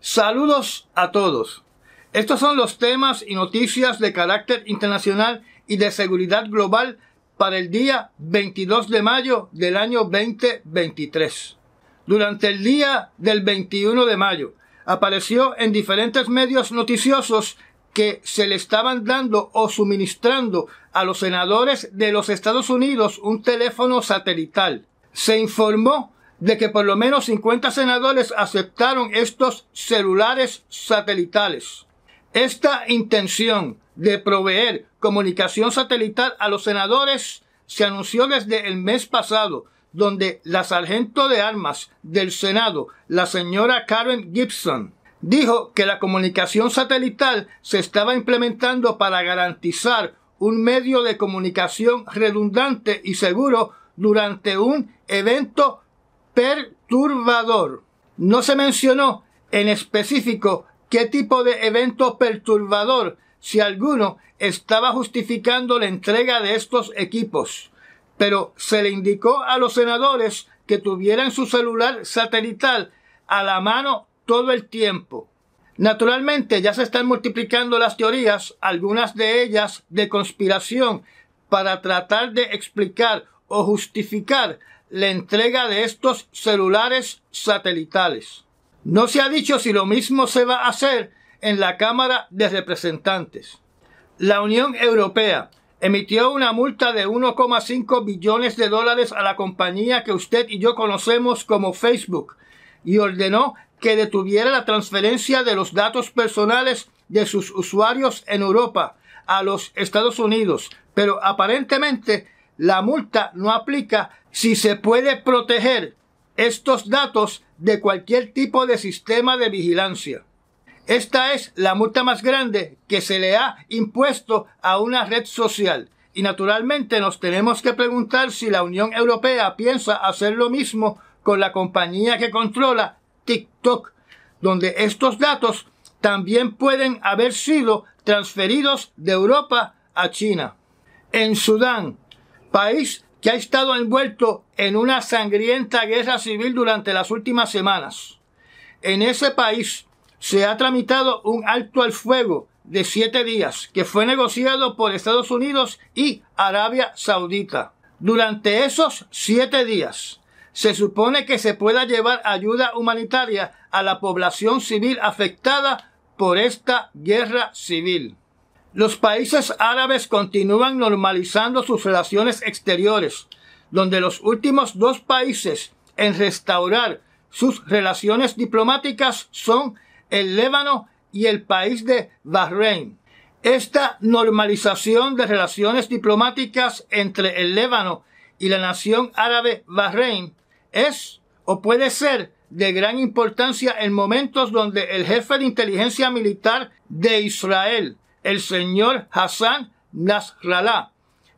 Saludos a todos. Estos son los temas y noticias de carácter internacional y de seguridad global para el día 22 de mayo del año 2023. Durante el día del 21 de mayo apareció en diferentes medios noticiosos que se le estaban dando o suministrando a los senadores de los Estados Unidos un teléfono satelital. Se informó de que por lo menos 50 senadores aceptaron estos celulares satelitales. Esta intención de proveer comunicación satelital a los senadores se anunció desde el mes pasado, donde la sargento de armas del Senado, la señora Karen Gibson, dijo que la comunicación satelital se estaba implementando para garantizar un medio de comunicación redundante y seguro durante un evento perturbador. No se mencionó en específico qué tipo de evento perturbador, si alguno, estaba justificando la entrega de estos equipos, pero se le indicó a los senadores que tuvieran su celular satelital a la mano todo el tiempo. Naturalmente ya se están multiplicando las teorías, algunas de ellas de conspiración, para tratar de explicar o justificar la entrega de estos celulares satelitales. No se ha dicho si lo mismo se va a hacer en la Cámara de Representantes. La Unión Europea emitió una multa de 1,5 billones de dólares a la compañía que usted y yo conocemos como Facebook y ordenó que detuviera la transferencia de los datos personales de sus usuarios en Europa a los Estados Unidos, pero aparentemente la multa no aplica si se puede proteger estos datos de cualquier tipo de sistema de vigilancia. Esta es la multa más grande que se le ha impuesto a una red social. Y naturalmente nos tenemos que preguntar si la Unión Europea piensa hacer lo mismo con la compañía que controla TikTok, donde estos datos también pueden haber sido transferidos de Europa a China. En Sudán, país que ha estado envuelto en una sangrienta guerra civil durante las últimas semanas. En ese país se ha tramitado un alto al fuego de siete días que fue negociado por Estados Unidos y Arabia Saudita. Durante esos siete días se supone que se pueda llevar ayuda humanitaria a la población civil afectada por esta guerra civil. Los países árabes continúan normalizando sus relaciones exteriores, donde los últimos dos países en restaurar sus relaciones diplomáticas son el Líbano y el país de Bahrein. Esta normalización de relaciones diplomáticas entre el Líbano y la nación árabe Bahrein es o puede ser de gran importancia en momentos donde el jefe de inteligencia militar de Israel el señor Hassan Nasrallah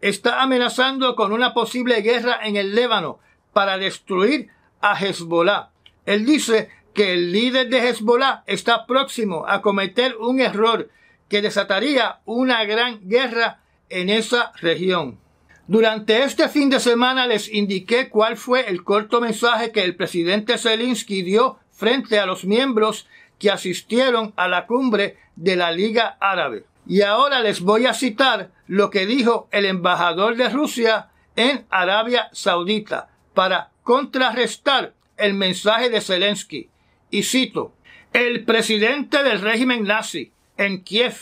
está amenazando con una posible guerra en el Líbano para destruir a Hezbollah. Él dice que el líder de Hezbollah está próximo a cometer un error que desataría una gran guerra en esa región. Durante este fin de semana les indiqué cuál fue el corto mensaje que el presidente Zelensky dio frente a los miembros que asistieron a la cumbre de la Liga Árabe. Y ahora les voy a citar lo que dijo el embajador de Rusia en Arabia Saudita para contrarrestar el mensaje de Zelensky. Y cito, el presidente del régimen nazi en Kiev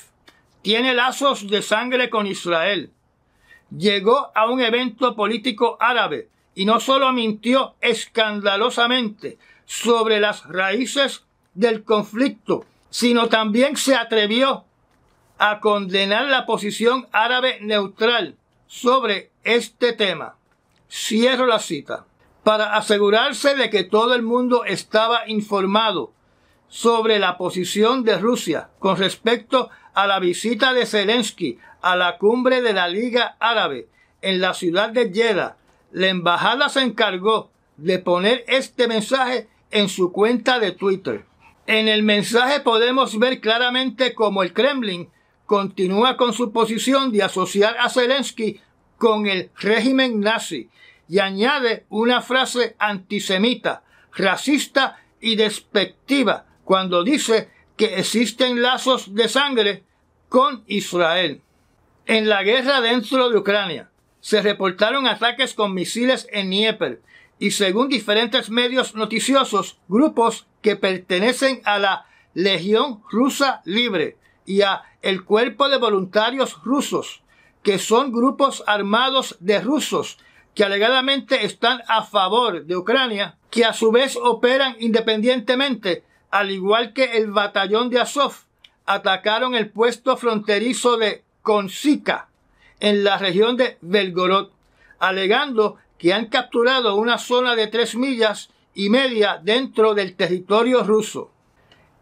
tiene lazos de sangre con Israel. Llegó a un evento político árabe y no solo mintió escandalosamente sobre las raíces del conflicto, sino también se atrevió a condenar la posición árabe neutral sobre este tema. Cierro la cita. Para asegurarse de que todo el mundo estaba informado sobre la posición de Rusia con respecto a la visita de Zelensky a la cumbre de la Liga Árabe en la ciudad de Jeddah, la embajada se encargó de poner este mensaje en su cuenta de Twitter. En el mensaje podemos ver claramente cómo el Kremlin continúa con su posición de asociar a Zelensky con el régimen nazi y añade una frase antisemita, racista y despectiva cuando dice que existen lazos de sangre con Israel. En la guerra dentro de Ucrania se reportaron ataques con misiles en Dnieper y según diferentes medios noticiosos, grupos que pertenecen a la Legión Rusa Libre y a el Cuerpo de Voluntarios Rusos, que son grupos armados de rusos que alegadamente están a favor de Ucrania, que a su vez operan independientemente, al igual que el batallón de Azov, atacaron el puesto fronterizo de Konsika en la región de Belgorod, alegando que han capturado una zona de tres millas y media dentro del territorio ruso.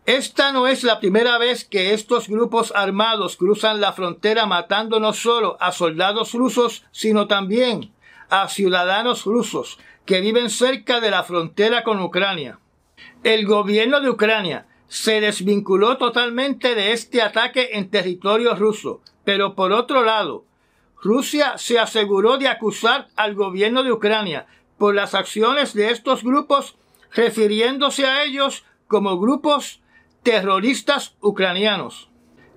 Esta no es la primera vez que estos grupos armados cruzan la frontera matando no solo a soldados rusos, sino también a ciudadanos rusos que viven cerca de la frontera con Ucrania. El gobierno de Ucrania se desvinculó totalmente de este ataque en territorio ruso, pero por otro lado, Rusia se aseguró de acusar al gobierno de Ucrania por las acciones de estos grupos, refiriéndose a ellos como grupos terroristas ucranianos,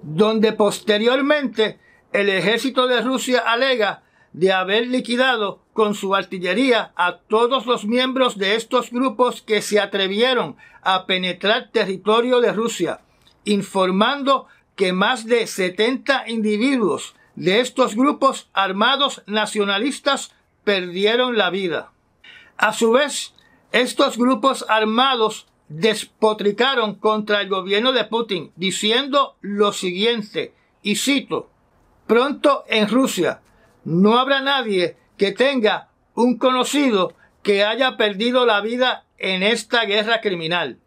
donde posteriormente el ejército de Rusia alega de haber liquidado con su artillería a todos los miembros de estos grupos que se atrevieron a penetrar territorio de Rusia, informando que más de 70 individuos de estos grupos armados nacionalistas perdieron la vida. A su vez, estos grupos armados despotricaron contra el gobierno de Putin diciendo lo siguiente, y cito, pronto en Rusia no habrá nadie que tenga un conocido que haya perdido la vida en esta guerra criminal.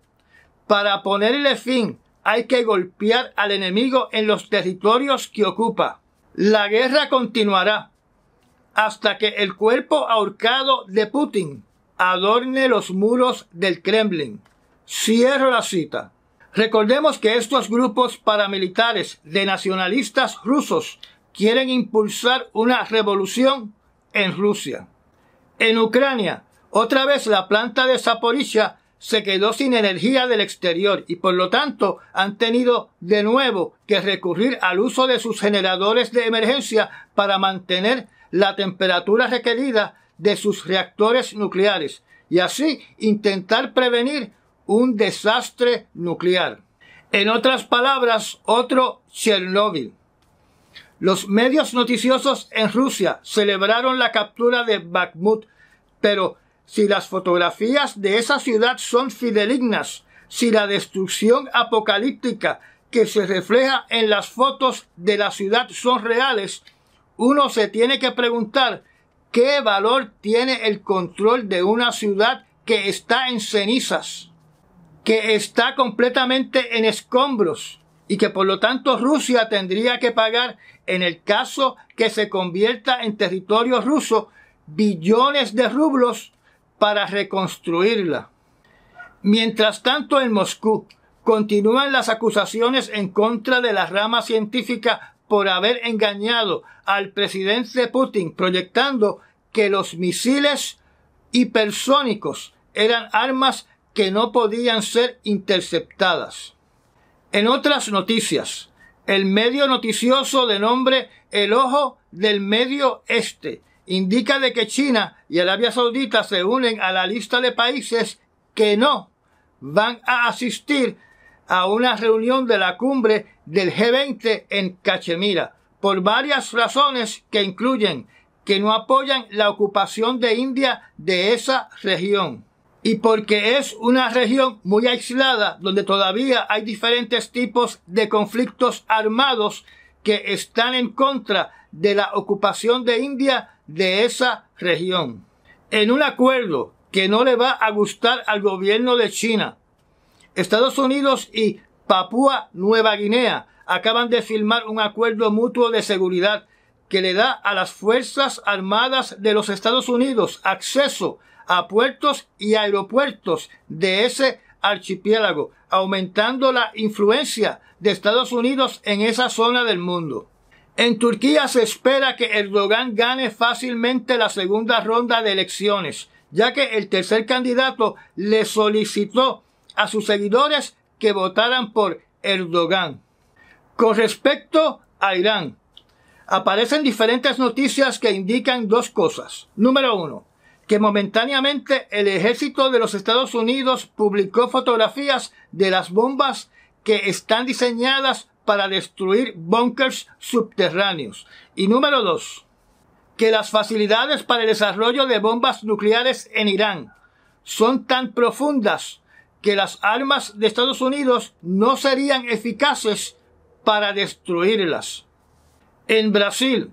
Para ponerle fin hay que golpear al enemigo en los territorios que ocupa. La guerra continuará hasta que el cuerpo ahorcado de Putin adorne los muros del Kremlin. Cierro la cita. Recordemos que estos grupos paramilitares de nacionalistas rusos quieren impulsar una revolución en Rusia. En Ucrania, otra vez la planta de Zaporizhia se quedó sin energía del exterior y por lo tanto han tenido de nuevo que recurrir al uso de sus generadores de emergencia para mantener la temperatura requerida de sus reactores nucleares y así intentar prevenir un desastre nuclear. En otras palabras, otro Chernobyl. Los medios noticiosos en Rusia celebraron la captura de Bakhmut, pero si las fotografías de esa ciudad son fidelignas, si la destrucción apocalíptica que se refleja en las fotos de la ciudad son reales, uno se tiene que preguntar qué valor tiene el control de una ciudad que está en cenizas, que está completamente en escombros y que por lo tanto Rusia tendría que pagar en el caso que se convierta en territorio ruso billones de rublos para reconstruirla. Mientras tanto, en Moscú continúan las acusaciones en contra de la rama científica por haber engañado al presidente Putin proyectando que los misiles hipersónicos eran armas que no podían ser interceptadas. En otras noticias, el medio noticioso de nombre El Ojo del Medio Este indica de que China y Arabia Saudita se unen a la lista de países que no van a asistir a una reunión de la cumbre del G20 en Cachemira, por varias razones que incluyen que no apoyan la ocupación de India de esa región y porque es una región muy aislada donde todavía hay diferentes tipos de conflictos armados que están en contra de la ocupación de India de esa región. En un acuerdo que no le va a gustar al gobierno de China, Estados Unidos y Papúa Nueva Guinea acaban de firmar un acuerdo mutuo de seguridad que le da a las Fuerzas Armadas de los Estados Unidos acceso a puertos y aeropuertos de ese archipiélago, aumentando la influencia de Estados Unidos en esa zona del mundo. En Turquía se espera que Erdogan gane fácilmente la segunda ronda de elecciones, ya que el tercer candidato le solicitó a sus seguidores que votaran por Erdogan. Con respecto a Irán, aparecen diferentes noticias que indican dos cosas. Número uno, que momentáneamente el ejército de los Estados Unidos publicó fotografías de las bombas que están diseñadas para destruir búnkers subterráneos. Y número dos, que las facilidades para el desarrollo de bombas nucleares en Irán son tan profundas que las armas de Estados Unidos no serían eficaces para destruirlas. En Brasil,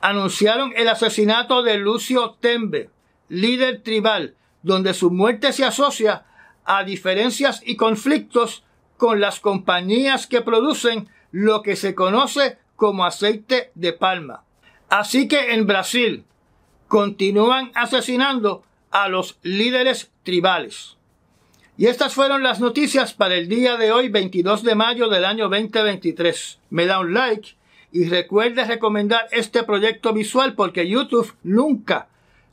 anunciaron el asesinato de Lucio Tembe, líder tribal, donde su muerte se asocia a diferencias y conflictos con las compañías que producen lo que se conoce como aceite de palma. Así que en Brasil continúan asesinando a los líderes tribales. Y estas fueron las noticias para el día de hoy, 22 de mayo del año 2023. Me da un like y recuerde recomendar este proyecto visual porque YouTube nunca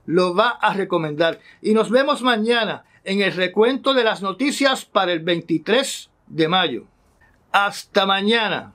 lo va a recomendar. Y nos vemos mañana en el recuento de las noticias para el 23 de mayo. Hasta mañana.